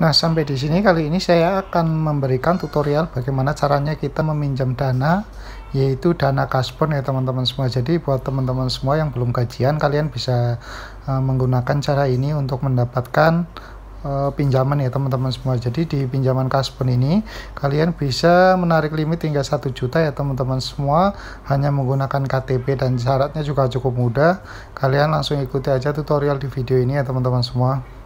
Nah, sampai di sini kali ini saya akan memberikan tutorial bagaimana caranya kita meminjam dana yaitu dana kasbon ya teman-teman semua. Jadi buat teman-teman semua yang belum gajian kalian bisa uh, menggunakan cara ini untuk mendapatkan uh, pinjaman ya teman-teman semua. Jadi di pinjaman kasbon ini kalian bisa menarik limit hingga 1 juta ya teman-teman semua hanya menggunakan KTP dan syaratnya juga cukup mudah. Kalian langsung ikuti aja tutorial di video ini ya teman-teman semua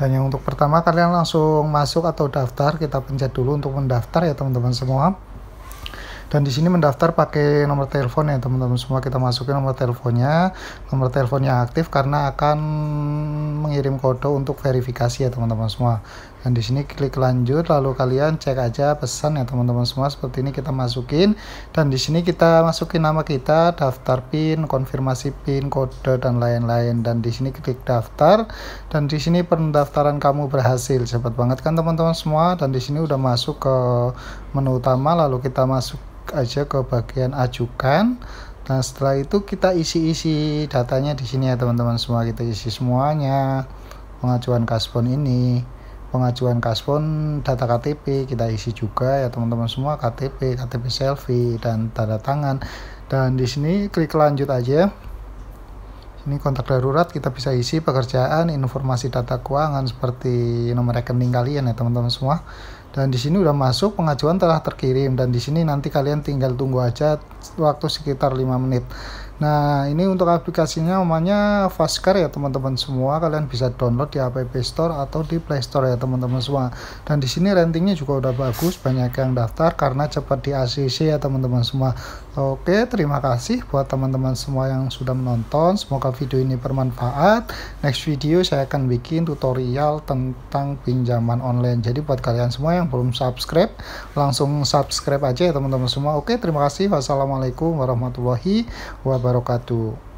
dan yang untuk pertama kalian langsung masuk atau daftar kita pencet dulu untuk mendaftar ya teman-teman semua dan di sini mendaftar pakai nomor telepon ya teman-teman semua kita masukin nomor teleponnya nomor teleponnya aktif karena akan mengirim kode untuk verifikasi ya teman-teman semua dan di sini klik lanjut lalu kalian cek aja pesan ya teman-teman semua seperti ini kita masukin dan di sini kita masukin nama kita daftar pin konfirmasi pin kode dan lain-lain dan di sini klik daftar dan di sini pendaftaran kamu berhasil cepat banget kan teman-teman semua dan di sini udah masuk ke menu utama lalu kita masuk aja ke bagian ajukan Nah, setelah itu kita isi-isi datanya di sini ya teman-teman semua. Kita isi semuanya. Pengajuan kaspon ini, pengajuan kaspon data KTP kita isi juga ya teman-teman semua KTP, KTP selfie dan tanda tangan. Dan di sini klik lanjut aja. Ini kontak darurat kita bisa isi pekerjaan, informasi data keuangan seperti nomor rekening kalian ya teman-teman semua. Dan di sini udah masuk, pengajuan telah terkirim dan di sini nanti kalian tinggal tunggu aja waktu sekitar 5 menit. Nah, ini untuk aplikasinya namanya Fastcar ya teman-teman semua. Kalian bisa download di App Store atau di Play Store ya teman-teman semua. Dan di sini ratingnya juga udah bagus, banyak yang daftar karena cepat di ACC ya teman-teman semua. Oke, terima kasih buat teman-teman semua yang sudah menonton. Semoga video ini bermanfaat. Next video saya akan bikin tutorial tentang pinjaman online. Jadi buat kalian semua yang yang belum subscribe langsung subscribe aja ya teman-teman semua oke terima kasih wassalamualaikum warahmatullahi wabarakatuh